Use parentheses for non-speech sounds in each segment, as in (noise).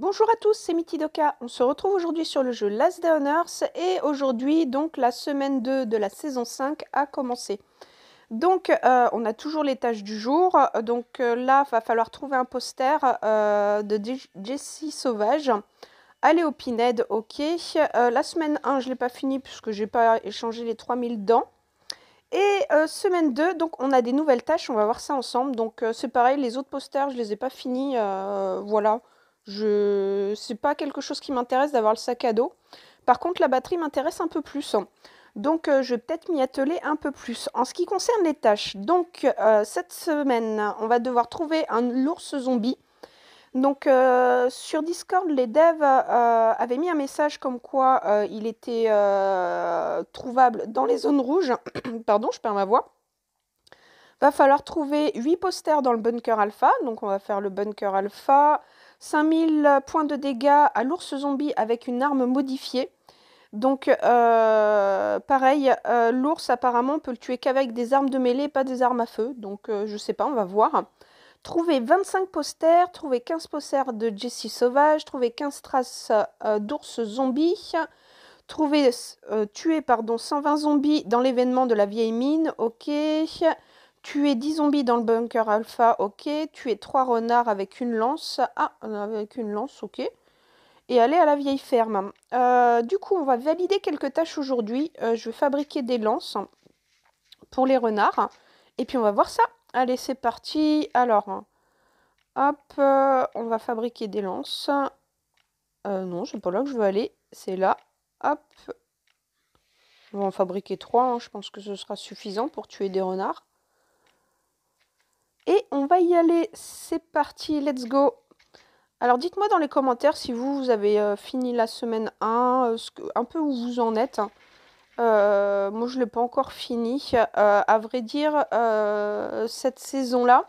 Bonjour à tous, c'est Doka. On se retrouve aujourd'hui sur le jeu Last Day Honors et aujourd'hui donc la semaine 2 de la saison 5 a commencé. Donc euh, on a toujours les tâches du jour. Donc là euh, là, va falloir trouver un poster euh, de Jessie Sauvage. Aller au Pinhead, ok. la semaine 1, je ne l'ai pas fini puisque j'ai pas échangé les 3000 dents. Et semaine 2, donc on a des nouvelles tâches, on va voir ça ensemble. Donc c'est pareil, les autres posters, je les ai pas finis. voilà, je... C'est pas quelque chose qui m'intéresse d'avoir le sac à dos. Par contre, la batterie m'intéresse un peu plus. Hein. Donc, euh, je vais peut-être m'y atteler un peu plus. En ce qui concerne les tâches, donc euh, cette semaine, on va devoir trouver un ours zombie. Donc, euh, sur Discord, les devs avaient mis un message comme quoi il était trouvable dans les zones rouges. (coughs) Pardon, je perds ma voix. Va falloir trouver 8 posters dans le bunker alpha. Donc, on va faire le bunker alpha. 5000 euh, points de dégâts à l'ours zombie avec une arme modifiée. Donc, euh, pareil, euh, l'ours apparemment peut le tuer qu'avec des armes de mêlée, pas des armes à feu. Donc, je je sais pas, on va voir. Trouver 25 posters, trouver 15 posters de Jessie Sauvage, trouver 15 traces d'ours zombie, trouver, tuer pardon, 120 zombies dans l'événement de la vieille mine, ok. Tuer 10 zombies dans le bunker alpha, ok. Tuer 3 renards avec une lance. Ah, avec une lance, ok. Et aller à la vieille ferme. Euh, du coup, on va valider quelques tâches aujourd'hui. Euh, je vais fabriquer des lances pour les renards. Et puis, on va voir ça. Allez, c'est parti. Alors, hop, euh, on va fabriquer des lances. non, c'est pas là que je veux aller. C'est là. Hop. On va en fabriquer 3. Hein. Je pense que ce sera suffisant pour tuer des renards. Et on va y aller, c'est parti, let's go alors dites-moi dans les commentaires si vous, avez euh, fini la semaine 1, euh, un peu où vous en êtes. Euh, moi je ne l'ai pas encore fini. à vrai dire, cette saison-là,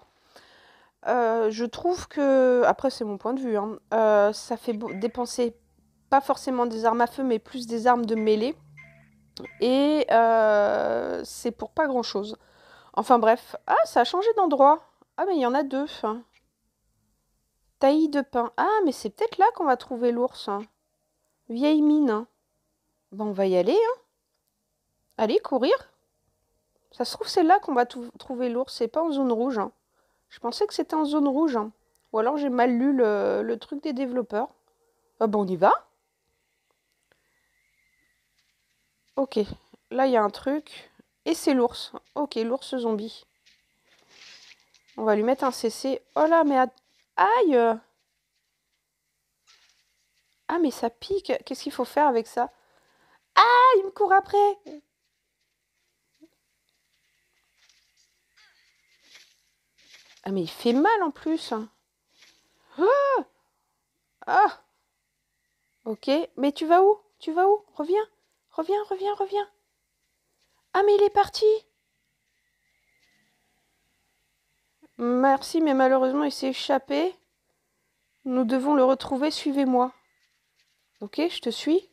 je trouve que, après c'est mon point de vue, hein, ça fait dépenser pas forcément des armes à feu mais plus des armes de mêlée. Et c'est pour pas grand-chose. Enfin bref. Ah, ça a changé d'endroit. Ah, mais il y en a deux. Taillis de pain. Ah, mais c'est peut-être là qu'on va trouver l'ours. Hein. Vieille mine. Bon, on va y aller. Hein. Allez, courir. Ça se trouve, c'est là qu'on va trouver l'ours. C'est pas en zone rouge. Hein. Je pensais que c'était en zone rouge. Hein. Ou alors j'ai mal lu le, truc des développeurs. Ah, bon on y va. Ok. Là, il y a un truc. Et c'est l'ours. Ok, l'ours zombie. On va lui mettre un CC. Oh là, mais... Aïe Ah, mais ça pique. Qu'est-ce qu'il faut faire avec ça Ah, il me court après Ah, mais il fait mal en plus. Ah, ah Ok, mais tu vas où Tu vas où Reviens, reviens, reviens, reviens. Ah mais il est parti Merci, mais malheureusement il s'est échappé. Nous devons le retrouver, suivez-moi. Ok, je te suis.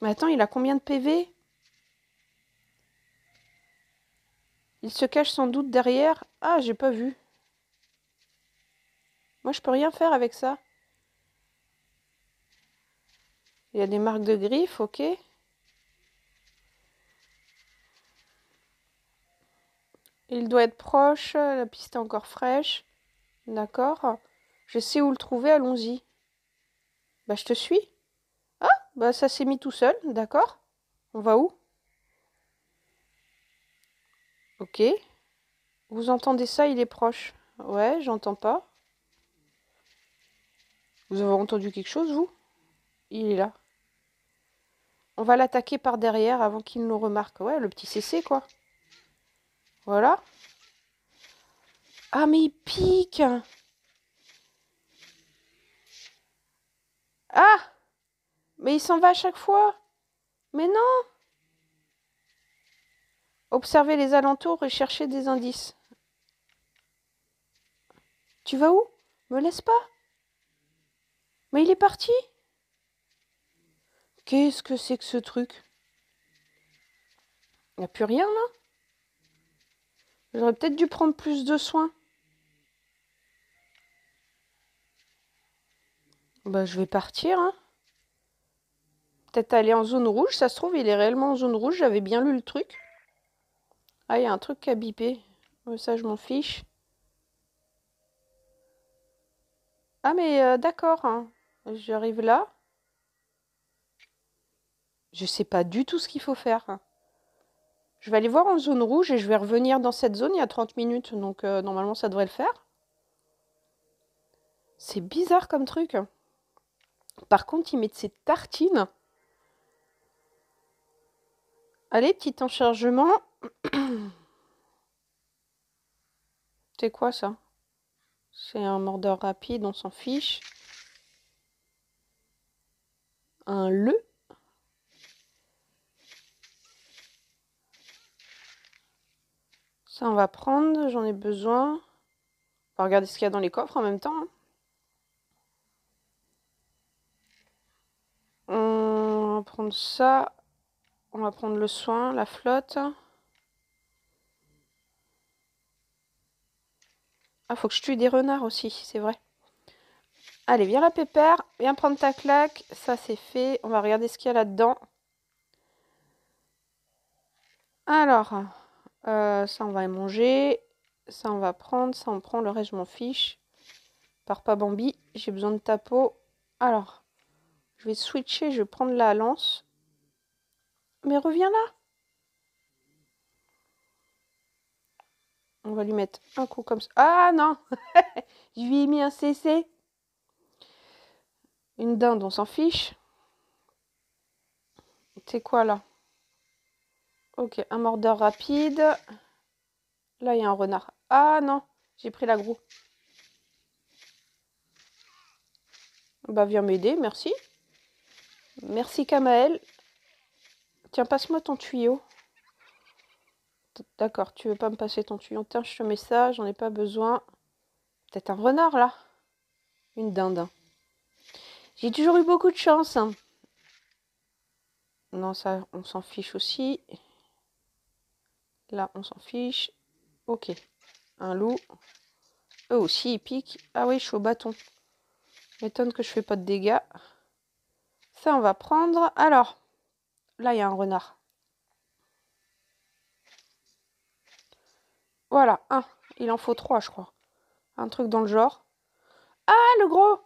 Mais attends, il a combien de PV Il se cache sans doute derrière. Ah, j'ai pas vu. Moi, je peux rien faire avec ça. Il y a des marques de griffes, ok. Il doit être proche, la piste est encore fraîche. D'accord. Je sais où le trouver, allons-y. Bah je te suis. Ah, bah ça s'est mis tout seul, d'accord. On va où Ok. Vous entendez ça, il est proche. Ouais, j'entends pas. Vous avez entendu quelque chose, vous Il est là. On va l'attaquer par derrière avant qu'il nous remarque. Ouais, le petit CC, quoi. Voilà. Ah, mais il pique Ah Mais il s'en va à chaque fois Mais non Observez les alentours et chercher des indices. Tu vas où Me laisse pas Mais il est parti Qu'est-ce que c'est que ce truc Il n'y a plus rien là J'aurais peut-être dû prendre plus de soins. Bah, je vais partir. Hein. Peut-être aller en zone rouge. Ça se trouve, il est réellement en zone rouge. J'avais bien lu le truc. Ah, il y a un truc qui a bipé. Ça, je m'en fiche. Ah, mais euh, d'accord. Hein. J'arrive là. Je sais pas du tout ce qu'il faut faire. Hein. Je vais aller voir en zone rouge et je vais revenir dans cette zone il y a 30 minutes. Donc euh, normalement ça devrait le faire. C'est bizarre comme truc. Hein. Par contre, il met de ces tartines. Allez, petit enchargement. (coughs) C'est quoi ça C'est un mordeur rapide, on s'en fiche. Un le Ça, on va prendre. J'en ai besoin. On va regarder ce qu'il y a dans les coffres en même temps. Hein. On va prendre ça. On va prendre le soin, la flotte. Ah, faut que je tue des renards aussi, c'est vrai. Allez, viens la pépère. Viens prendre ta claque. Ça, c'est fait. On va regarder ce qu'il y a là-dedans. Alors... Euh, ça, on va manger. Ça, on va prendre. Ça, on prend. Le reste, je m'en fiche. Par pas Bambi. J'ai besoin de ta peau, Alors, je vais switcher. Je vais prendre la lance. Mais reviens là. On va lui mettre un coup comme ça. Ah non (laughs) Je lui ai mis un CC. Une dinde, on s'en fiche. C'est quoi là Ok, un mordeur rapide. Là, il y a un renard. Ah non, j'ai pris l'agro. Bah, viens m'aider, merci. Merci, Kamael. Tiens, passe-moi ton tuyau. D'accord, tu veux pas me passer ton tuyau. Tiens, je te mets ça, j'en ai pas besoin. Peut-être un renard, là. Une dinde. J'ai toujours eu beaucoup de chance. Non, ça, on s'en fiche aussi. Là, on s'en fiche. Ok. Un loup. Eux aussi, ils piquent. Ah oui, je suis au bâton. M'étonne que je fais pas de dégâts. Ça, on va prendre. Alors, là, il y a un renard. Voilà, un. Il en faut trois, je crois. Un truc dans le genre. Ah, le gros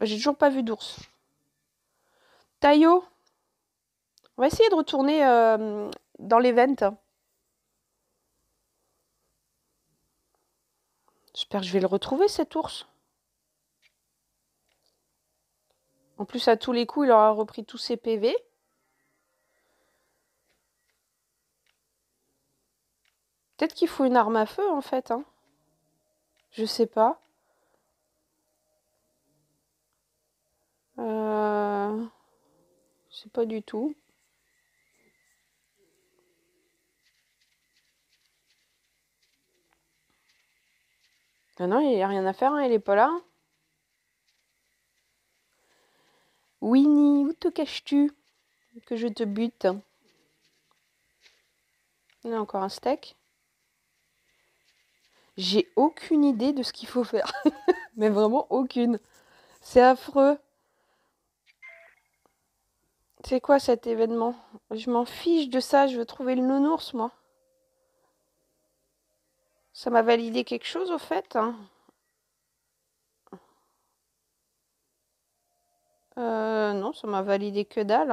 J'ai toujours pas vu d'ours. Taillot. On va essayer de retourner euh, dans les ventes. J'espère que je vais le retrouver, cet ours. En plus, à tous les coups, il aura repris tous ses PV. Peut-être qu'il faut une arme à feu, en fait. Hein. Je sais pas. Euh... Je sais pas du tout. Non, il n'y a rien à faire, hein, il n'est pas là. Winnie, où te caches-tu Que je te bute. Il y a encore un steak. J'ai aucune idée de ce qu'il faut faire. (laughs) Mais vraiment aucune. C'est affreux. C'est quoi cet événement Je m'en fiche de ça, je veux trouver le nounours, moi. Ça m'a validé quelque chose au fait hein. euh, Non, ça m'a validé que dalle.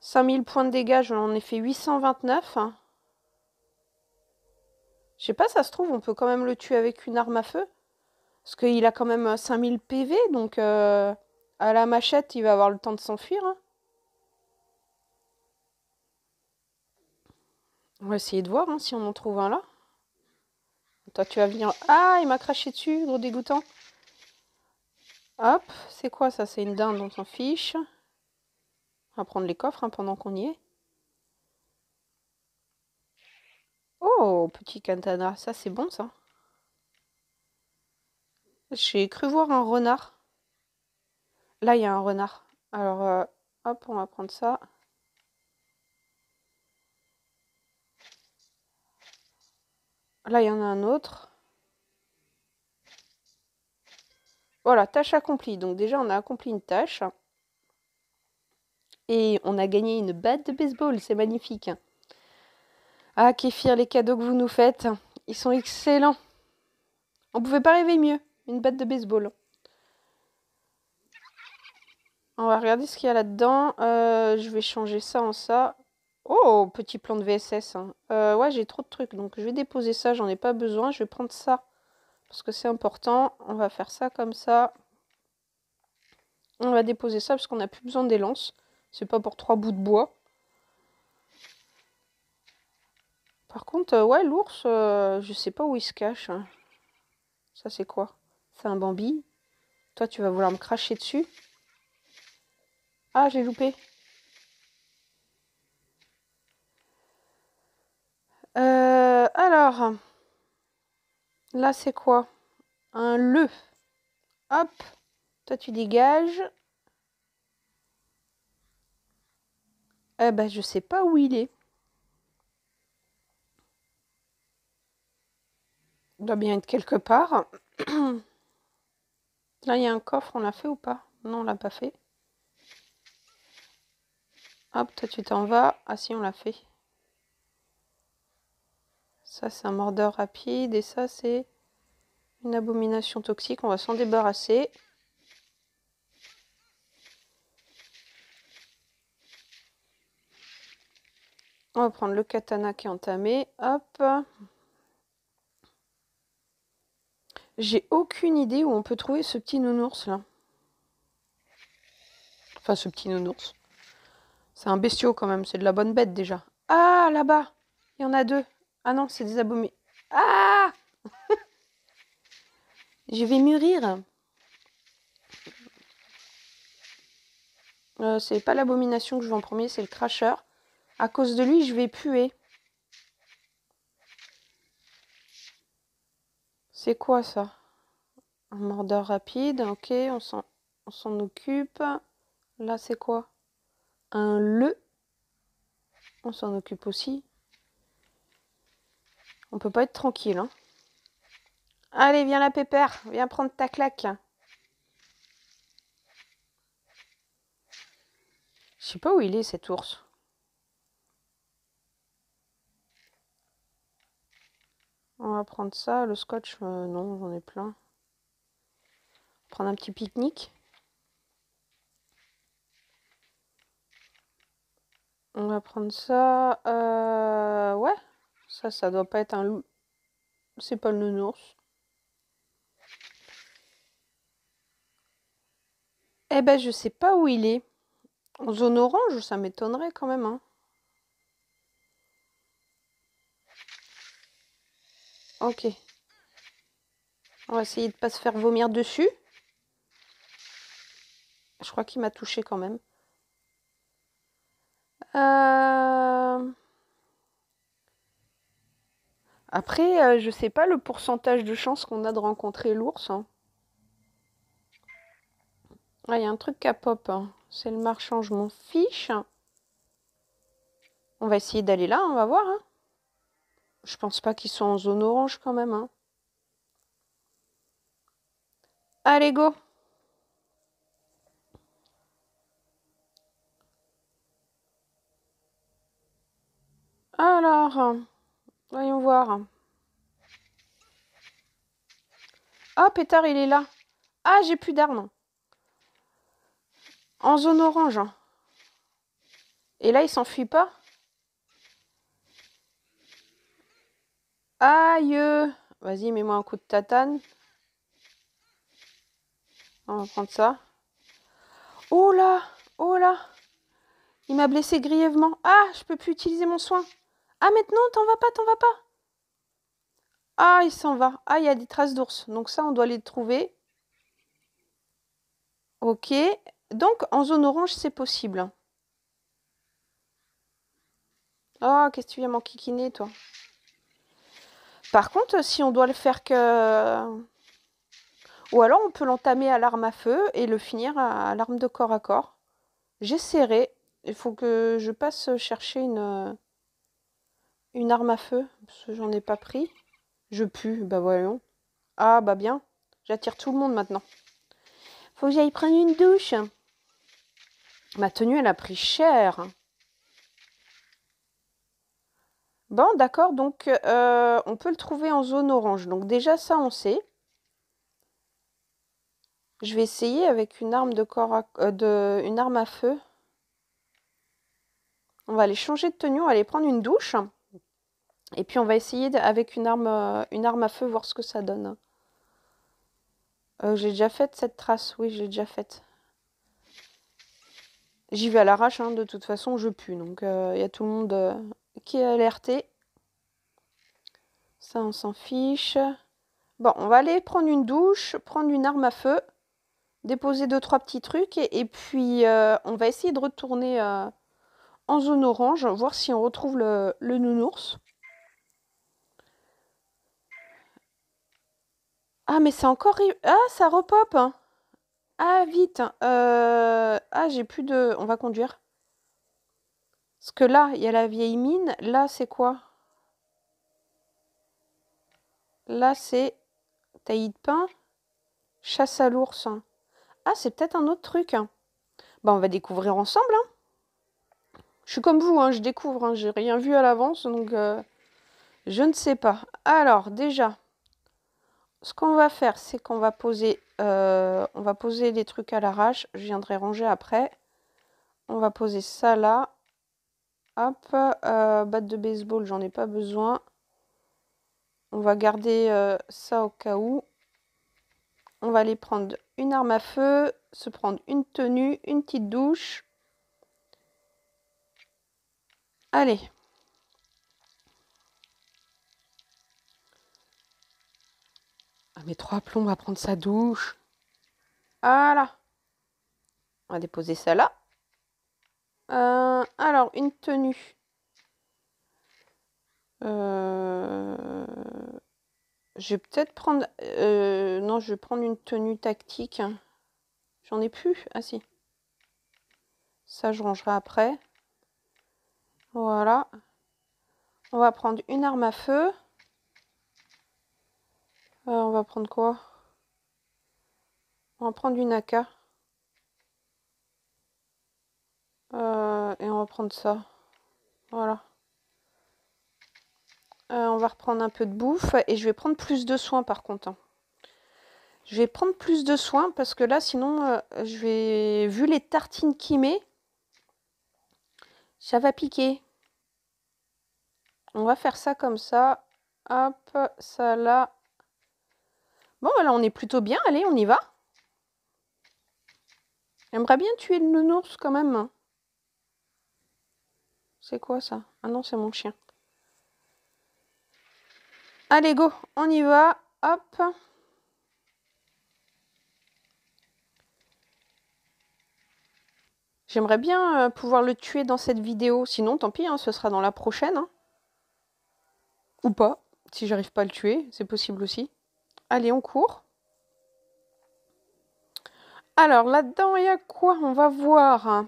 5000 hein. points de dégâts, j'en ai fait 829. Hein. Je sais pas, ça se trouve, on peut quand même le tuer avec une arme à feu. Parce qu'il a quand même 5000 euh, PV, donc euh, à la machette, il va avoir le temps de s'enfuir. On va essayer de voir si on en trouve un là. Toi, tu vas venir. Ah, il m'a craché dessus, gros dégoûtant. Hop, c'est quoi ça C'est une dinde, on fiche. On va prendre les coffres hein, pendant qu'on y est. Oh, petit cantana, ça c'est bon ça. J'ai cru voir un renard. Là, il y a un renard. Alors, euh, hop, on va prendre ça. Là, il y en a un autre. Voilà, tâche accomplie. Donc déjà, on a accompli une tâche. Et on a gagné une batte de baseball. C'est magnifique. Ah, Kéfir, les cadeaux que vous nous faites, ils sont excellents. On pouvait pas rêver mieux. Une batte de baseball. On va regarder ce qu'il y a là-dedans. Euh, je vais changer ça en ça. Oh, petit plan de VSS. Hein. Euh, ouais, j'ai trop de trucs. Donc, je vais déposer ça. J'en ai pas besoin. Je vais prendre ça. Parce que c'est important. On va faire ça comme ça. On va déposer ça parce qu'on n'a plus besoin des lances. C'est pas pour trois bouts de bois. Par contre, euh, ouais, l'ours, euh, je sais pas où il se cache. Hein. Ça, c'est quoi C'est un Bambi Toi, tu vas vouloir me cracher dessus Ah, j'ai loupé. alors, là c'est quoi Un le. Hop, toi tu dégages. Eh ben je sais pas où il est. Il doit bien être quelque part. là il y a un coffre, on l'a fait ou pas Non, on l'a pas fait. Hop, toi tu t'en vas. Ah si, on l'a fait. Ça, c'est un mordeur rapide et ça, c'est une abomination toxique. On va s'en débarrasser. On va prendre le katana qui est entamé. Hop. J'ai aucune idée où on peut trouver ce petit nounours là. Enfin, ce petit nounours. C'est un bestiau quand même, c'est de la bonne bête déjà. Ah, là-bas, il y en a deux. Ah non, c'est des abomés. Ah (laughs) Je vais mûrir. Ce euh, c'est pas l'abomination que je veux en premier, c'est le cracheur. À cause de lui, je vais puer. C'est quoi ça Un mordeur rapide, ok, on s'en occupe. Là, c'est quoi Un le. On s'en occupe aussi. On peut pas être tranquille. Hein. Allez, viens la pépère. Viens prendre ta claque. Je sais pas où il est cet ours. On va prendre ça. Le scotch, euh, non, j'en ai plein. Prendre un petit pique-nique. On va prendre ça. Euh, ouais. Ça, ça doit pas être un loup. C'est pas le nounours. Eh ben, je sais pas où il est. En zone orange, ça m'étonnerait quand même. Hein. Ok. On va essayer de pas se faire vomir dessus. Je crois qu'il m'a touché quand même. Euh... Après, euh, je sais pas le pourcentage de chance qu'on a de rencontrer l'ours. Hein. Ah, il y a un truc qui pop. Hein. C'est le marchand, je m'en fiche. On va essayer d'aller là, on va voir. Hein. Je pense pas qu'ils sont en zone orange quand même. Hein. Allez, go Alors... Voyons voir. Ah, pétard, il est là. Ah, j'ai plus d'armes. En zone orange. Hein. Et là, il s'enfuit pas. Aïe Vas-y, mets-moi un coup de tatane. On va prendre ça. Oh là Oh là Il m'a blessé grièvement. Ah, je peux plus utiliser mon soin. Ah, maintenant, t'en vas pas, t'en vas pas. Ah, il s'en va. Ah, il y a des traces d'ours. Donc ça, on doit les trouver. Ok. Donc, en zone orange, c'est possible. Ah qu'est-ce que tu viens m'enquiquiner, toi Par contre, si on doit le faire que... Ou alors, on peut l'entamer à l'arme à feu et le finir à l'arme de corps à corps. serré. Il faut que je passe chercher une une arme à feu, parce que j'en ai pas pris. Je pue, bah voyons. Ah bah bien, j'attire tout le monde maintenant. Faut que j'aille prendre une douche. Ma tenue, elle a pris cher. Bon, d'accord, donc euh, on peut le trouver en zone orange. Donc déjà ça, on sait. Je vais essayer avec une arme de corps euh, de, une arme à feu. On va aller changer de tenue, on va aller prendre une douche. Et puis on va essayer avec une arme, euh, une arme à feu, voir ce que ça donne. Euh, j'ai déjà fait cette trace, oui, j'ai déjà fait. J'y vais à l'arrache, hein, de toute façon, je pue. Donc il euh, y a tout le monde qui est alerté. Ça, on s'en fiche. Bon, on va aller prendre une douche, prendre une arme à feu, déposer deux, trois petits trucs, et, puis on va essayer de retourner en zone orange, voir si on retrouve le, le nounours. Ah, mais c'est encore. Ah, ça repop! Ah, vite! Euh, ah, j'ai plus de. On va conduire. Parce que là, il y a la vieille mine. Là, c'est quoi? Là, c'est taillis de pain, chasse à l'ours. Ah, c'est peut-être un autre truc. Bah, on va découvrir ensemble. Hein. Je suis comme vous, hein, je découvre. hein, J'ai rien vu à l'avance, donc euh, je ne sais pas. Alors, déjà ce qu'on va faire, c'est qu'on va poser, euh, on va poser les trucs à l'arrache. Je viendrai ranger après. On va poser ça là. Hop, euh, batte de baseball, j'en ai pas besoin. On va garder euh, ça au cas où. On va aller prendre une arme à feu, se prendre une tenue, une petite douche. Allez, trois plombs à prendre sa douche. Voilà. On va déposer ça là. Euh, alors, une tenue. Euh, je vais peut-être prendre... Euh, non, je vais prendre une tenue tactique. J'en ai plus. Ah si. Ça, je rangerai après. Voilà. On va prendre une arme à feu. Euh, on va prendre quoi On va prendre une AK. Euh, et on va prendre ça. Voilà. Euh, on va reprendre un peu de bouffe. Et je vais prendre plus de soins par contre. Hein. Je vais prendre plus de soins parce que là, sinon, je vais. Vu les tartines qu'il met, ça va piquer. On va faire ça comme ça. Hop, ça là, Bon, là, on est plutôt bien. Allez, on y va. J'aimerais bien tuer le nounours quand même. C'est quoi ça Ah non, c'est mon chien. Allez, go, on y va. Hop. J'aimerais bien euh, pouvoir le tuer dans cette vidéo. Sinon, tant pis, hein, ce sera dans la prochaine. Hein. Ou pas, si j'arrive pas à le tuer, c'est possible aussi. Allez, on court. Alors, là-dedans, il y a quoi On va voir.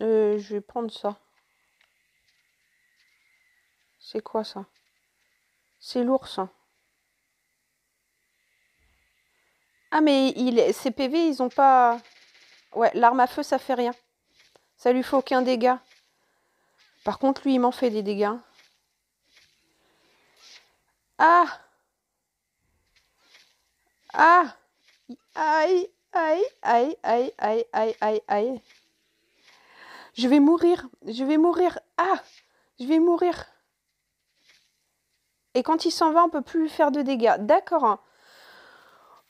Euh, je vais prendre ça. C'est quoi ça C'est l'ours. Hein. Ah mais il, ces PV, ils ont pas... Ouais, l'arme à feu, ça fait rien. Ça lui fait aucun dégât. Par contre, lui, il m'en fait des dégâts. Ah Ah Aïe, aïe, aïe, aïe, aïe, aïe, aïe, aïe. Je vais mourir, je vais mourir. Ah Je vais mourir. Et quand il s'en va, on ne peut plus lui faire de dégâts. D'accord. Hein.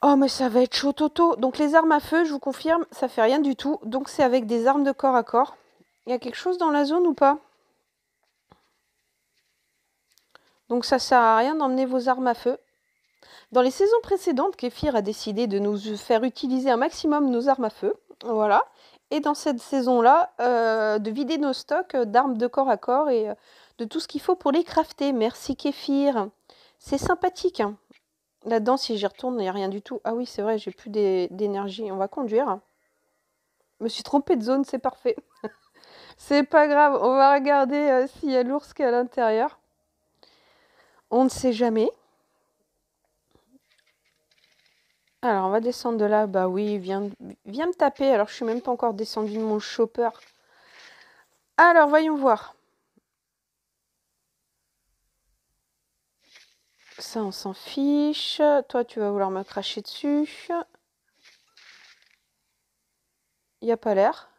Oh, mais ça va être chaud, Toto. Donc, les armes à feu, je vous confirme, ça fait rien du tout. Donc, c'est avec des armes de corps à corps. Il y a quelque chose dans la zone ou pas Donc, ça sert à rien d'emmener vos armes à feu. Dans les saisons précédentes, Kéfir a décidé de nous faire utiliser un maximum nos armes à feu. Voilà. Et dans cette saison-là, euh, de vider nos stocks d'armes de corps à corps et euh, de tout ce qu'il faut pour les crafter. Merci Kéfir. C'est sympathique. Hein. Là-dedans, si j'y retourne, il n'y a rien du tout. Ah oui, c'est vrai, j'ai plus d'énergie. On va conduire. Je me suis trompée de zone, c'est parfait. (laughs) c'est pas grave, on va regarder euh, s'il y a l'ours qui est à l'intérieur. On ne sait jamais. Alors, on va descendre de là. Bah oui, viens, viens me taper. Alors, je suis même pas encore descendue de mon chopper. Alors, voyons voir. Ça, on s'en fiche. Toi, tu vas vouloir me cracher dessus. Il n'y a pas l'air.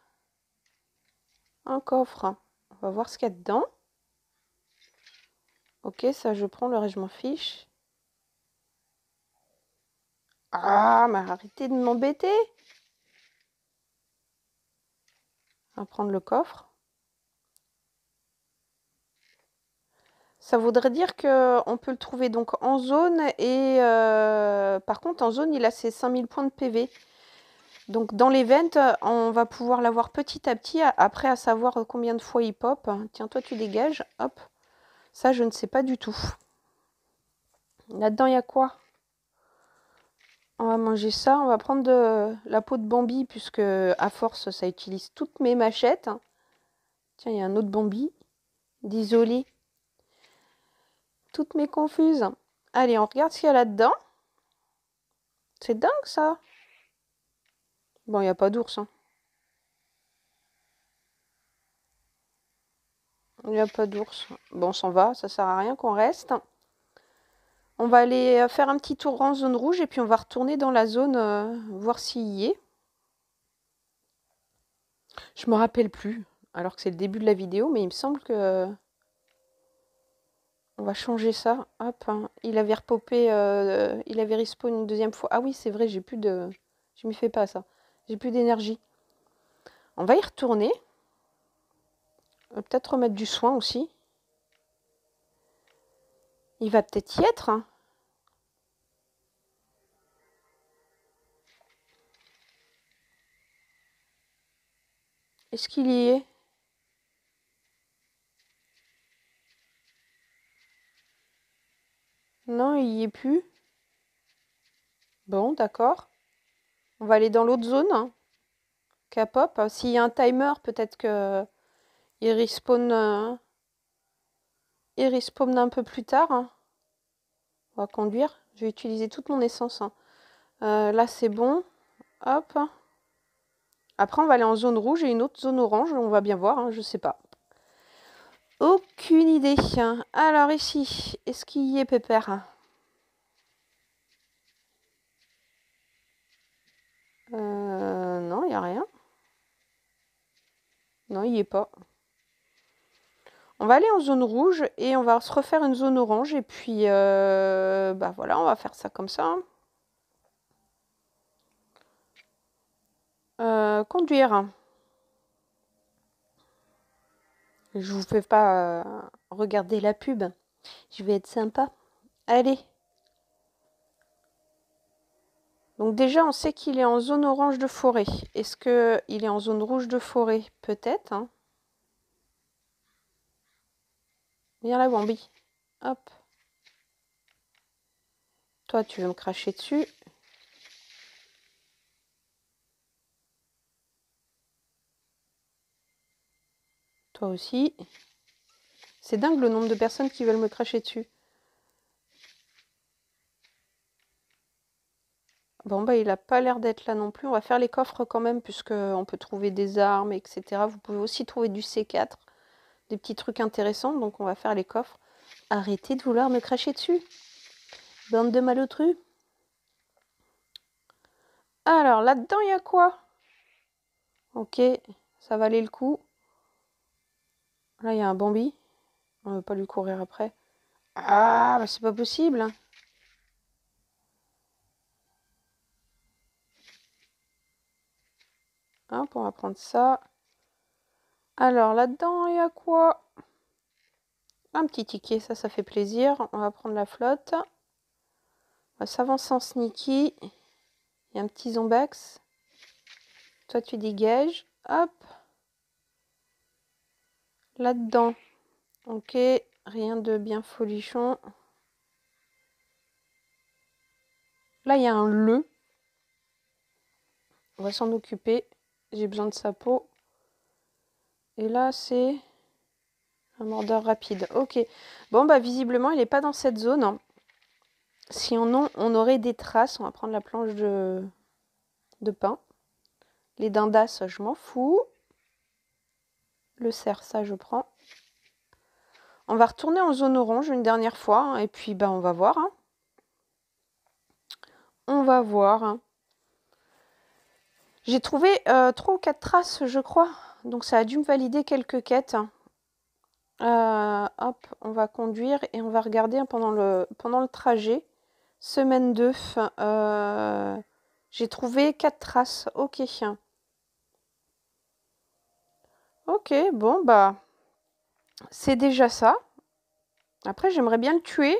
Un coffre. On va voir ce qu'il y a dedans. Ok, ça, je prends le reste, m'en fiche. Ah, mais arrêtez de m'embêter. On va prendre le coffre. Ça voudrait dire qu'on peut le trouver donc en zone et euh, par contre en zone il a ses 5000 points de PV. Donc dans l'event, on va pouvoir l'avoir petit à petit après à savoir combien de fois il pop. Tiens toi tu dégages, hop. Ça je ne sais pas du tout. Là-dedans il y a quoi On va manger ça, on va prendre de la peau de Bambi puisque à force ça utilise toutes mes machettes. Tiens il y a un autre Bambi. Désolé toutes mes confuses. Allez, on regarde ce qu'il y a là-dedans. C'est dingue ça. Bon, il n'y a pas d'ours. Hein. Il n'y a pas d'ours. Bon, on s'en va, ça sert à rien qu'on reste. On va aller euh, faire un petit tour en zone rouge et puis on va retourner dans la zone, euh, voir s'il y est. Je me rappelle plus, alors que c'est le début de la vidéo, mais il me semble que on va changer ça. Hop, hein. il avait repopé, euh, il avait respawn une deuxième fois. Ah oui, c'est vrai, j'ai plus de... Je m'y fais pas ça. J'ai plus d'énergie. On va y retourner. On va peut-être remettre du soin aussi. Il va peut-être y être. Hein. Est-ce qu'il y est Non, il n'y est plus. Bon, d'accord. On va aller dans l'autre zone. cap hein. K-pop. Ah, s'il y a un timer, peut-être que il respawn. Euh, un peu plus tard. Hein. On va conduire. Je vais utiliser toute mon essence. Hein. Euh, là, c'est bon. Hop. Après, on va aller en zone rouge et une autre zone orange. On va bien voir. Je sais pas. Aucune idée. Alors ici, est-ce qu'il y est Pépère euh, Non, il n'y a rien. Non, il n'y est pas. On va aller en zone rouge et on va se refaire une zone orange. Et puis, euh, bah voilà, on va faire ça comme ça. Euh, conduire. Je vous fais pas euh, regarder la pub. Je vais être sympa. Allez. Donc déjà, on sait qu'il est en zone orange de forêt. Est-ce qu'il est en zone rouge de forêt Peut-être. Hein. Viens là, Wambi. Hop. Toi, tu veux me cracher dessus. aussi. C'est dingue le nombre de personnes qui veulent me cracher dessus. Bon bah il a pas l'air d'être là non plus. On va faire les coffres quand même puisque on peut trouver des armes, etc. Vous pouvez aussi trouver du C4, des petits trucs intéressants. Donc on va faire les coffres. Arrêtez de vouloir me cracher dessus. Bande de malotru Alors là-dedans il y a quoi Ok, ça valait le coup. Là, il y a un Bambi. On ne va pas lui courir après. Ah, bah c'est pas possible. Hop, on va prendre ça. Alors là-dedans, il y a quoi Un petit ticket, ça, ça fait plaisir. On va prendre la flotte. On va s'avancer en sneaky. Il y a un petit zombax. Toi, tu dégages. Hop là-dedans. Ok, rien de bien folichon. Là, il y a un le. On va s'en occuper. J'ai besoin de sa peau. Et là, c'est un mordeur rapide. Ok. Bon, bah visiblement, il n'est pas dans cette zone. Si on en on aurait des traces. On va prendre la planche de, de pain. Les dindas, je m'en fous le cerf, ça je prends. On va retourner en zone orange une dernière fois, hein, et puis ben, on va voir. Hein. On va voir. Hein. J'ai trouvé euh, trois ou quatre traces, je crois. Donc ça a dû me valider quelques quêtes. Euh, hop, on va conduire et on va regarder pendant le, pendant le trajet. Semaine 2, euh, j'ai trouvé quatre traces. Ok. Ok, bon, bah, c'est déjà ça. Après, j'aimerais bien le tuer.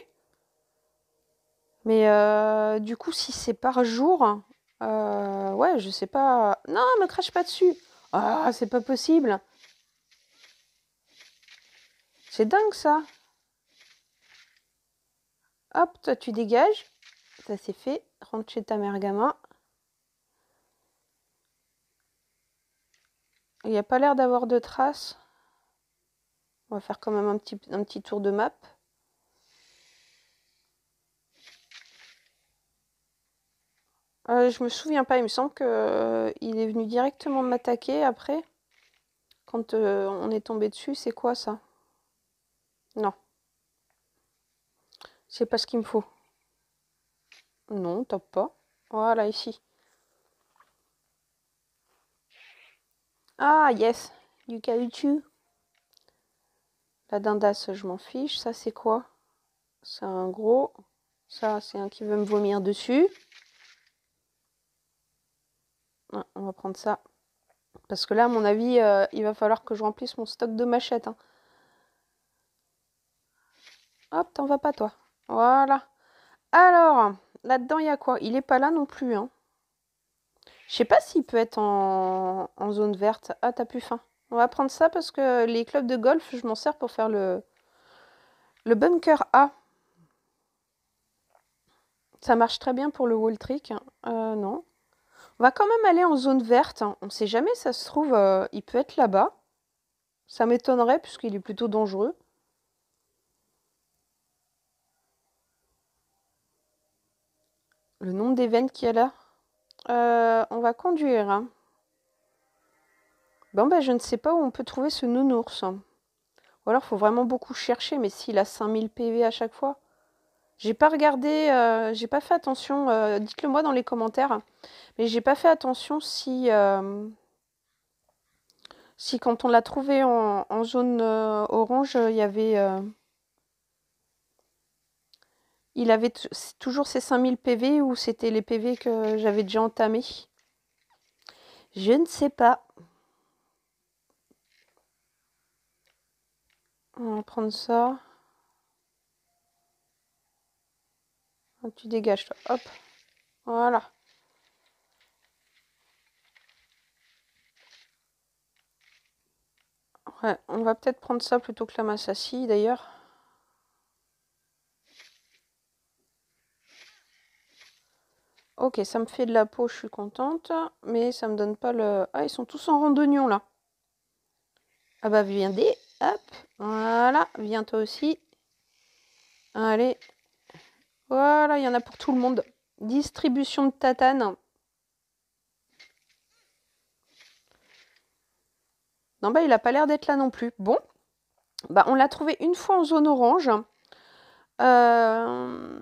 Mais euh, du coup, si c'est par jour, euh, ouais, je sais pas. Non, me crache pas dessus. Ah, c'est pas possible. C'est dingue ça. Hop, toi tu dégages. Ça c'est fait. Rentre chez ta mère gamin. Il n'y a pas l'air d'avoir de traces. On va faire quand même un petit, un petit tour de map. Euh, je me souviens pas, il me semble qu'il euh, il est venu directement m'attaquer après. Quand euh, on est tombé dessus, c'est quoi ça Non. C'est pas ce qu'il me faut. Non, top pas. Voilà, ici. Ah, yes. Du caoutchouc. La dindasse, je m'en fiche. Ça, c'est quoi C'est un gros. Ça, c'est un qui veut me vomir dessus. Ah, on va prendre ça. Parce que là, à mon avis, euh, il va falloir que je remplisse mon stock de machettes. Hein. Hop, t'en vas pas, toi. Voilà. Alors, là-dedans, il y a quoi Il est pas là non plus. Hein. Je sais pas s'il peut être en, zone verte. Ah, t'as plus faim. On va prendre ça parce que les clubs de golf, je m'en sers pour faire le, le bunker A. Ça marche très bien pour le wall trick. Euh, non. On va quand même aller en zone verte. Hein. On ne sait jamais, ça se trouve, euh, il peut être là-bas. Ça m'étonnerait puisqu'il est plutôt dangereux. Le nombre d'événements qu'il y a là euh, on va conduire. Hein. Bon, ben, je ne sais pas où on peut trouver ce nounours. Ou alors, faut vraiment beaucoup chercher, mais s'il a 5000 PV à chaque fois. J'ai pas regardé, euh, j'ai pas fait attention, euh, dites-le moi dans les commentaires, mais j'ai pas fait attention si, si quand on l'a trouvé en zone orange, il y avait il avait toujours ces 5000 PV ou c'était les PV que j'avais déjà entamés Je ne sais pas. On va prendre ça. Ah, tu dégages toi. Hop. Voilà. Ouais, on va peut-être prendre ça plutôt que la scie d'ailleurs. Ok, ça me fait de la peau, je suis contente, mais ça me donne pas le... Ah, ils sont tous en rang d'oignons là. Ah bah, viens des... Hop, voilà, viens toi aussi. Allez. Voilà, il y en a pour tout le monde. Distribution de tatane. Non, bah, il n'a pas l'air d'être là non plus. Bon. Bah, on l'a trouvé une fois en zone orange. Euh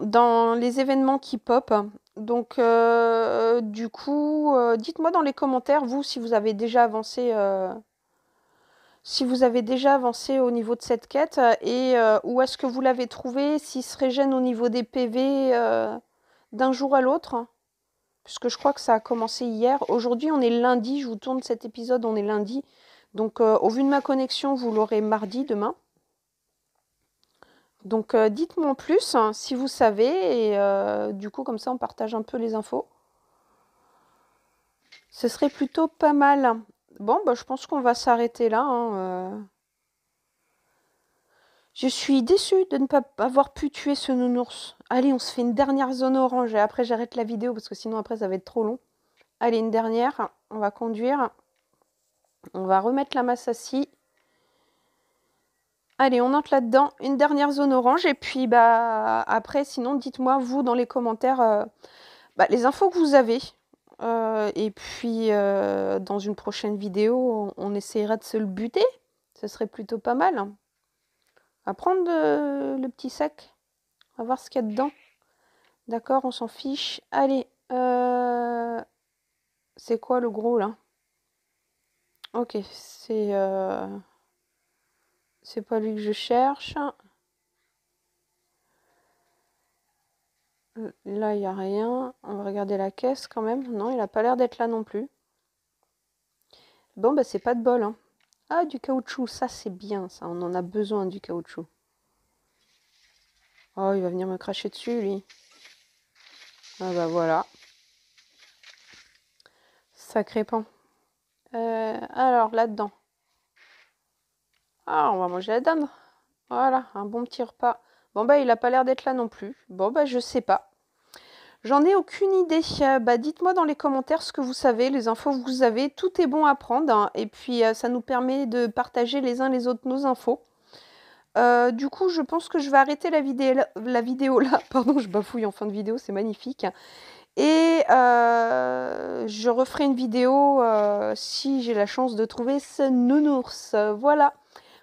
dans les événements qui pop. Donc, euh, du coup, euh, dites-moi dans les commentaires, vous, si vous avez déjà avancé, euh, si vous avez déjà avancé au niveau de cette quête et où est-ce que vous l'avez trouvé, s'il serait régène au niveau des PV d'un jour à l'autre, puisque je crois que ça a commencé hier. Aujourd'hui, on est lundi, je vous tourne cet épisode, on est lundi. Donc, au vu de ma connexion, vous l'aurez mardi demain. Donc euh, dites-moi en plus hein, si vous savez, et euh, du coup comme ça on partage un peu les infos. Ce serait plutôt pas mal. Bon, bah, je pense qu'on va s'arrêter là. Hein, euh. Je suis déçue de ne pas avoir pu tuer ce nounours. Allez, on se fait une dernière zone orange et après j'arrête la vidéo parce que sinon après ça va être trop long. Allez, une dernière. On va conduire. On va remettre la masse assis. Allez, on entre là-dedans. Une dernière zone orange. Et puis, bah, après, sinon, dites-moi, vous, dans les commentaires, euh, bah, les infos que vous avez. Euh, et puis, euh, dans une prochaine vidéo, on, essayera de se le buter. Ce serait plutôt pas mal. À prendre le petit sac. À voir ce qu'il y a dedans. D'accord, on s'en fiche. Allez, c'est quoi le gros, là Ok, c'est... C'est pas lui que je cherche. Euh, là, il n'y a rien. On va regarder la caisse quand même. Non, il n'a pas l'air d'être là non plus. Bon, bah, c'est pas de bol. Hein. Ah, du caoutchouc, ça c'est bien, ça. On en a besoin du caoutchouc. Oh, il va venir me cracher dessus, lui. Ah, bah voilà. Sacré pan. Euh, alors, là-dedans. Ah, on va manger la dinde. Voilà, un bon petit repas. Bon, bah, il n'a pas l'air d'être là non plus. Bon, bah, je sais pas. J'en ai aucune idée. Euh, bah, dites-moi dans les commentaires ce que vous savez, les infos que vous avez. Tout est bon à prendre. Hein. et puis, euh, ça nous permet de partager les uns les autres nos infos. Euh, du coup, je pense que je vais arrêter la, vidéo, là. (laughs) Pardon, je bafouille en fin de vidéo, c'est magnifique. Et je referai une vidéo si j'ai la chance de trouver ce nounours. Voilà.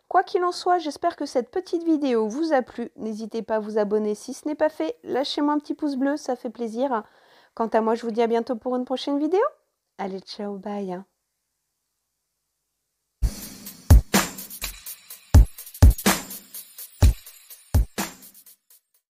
Quoi qu'il en soit, j'espère que cette petite vidéo vous a plu. N'hésitez pas à vous abonner si ce n'est pas fait. Lâchez-moi un petit pouce bleu, ça fait plaisir. Quant à moi, je vous dis à bientôt pour une prochaine vidéo. Allez, ciao, bye hein.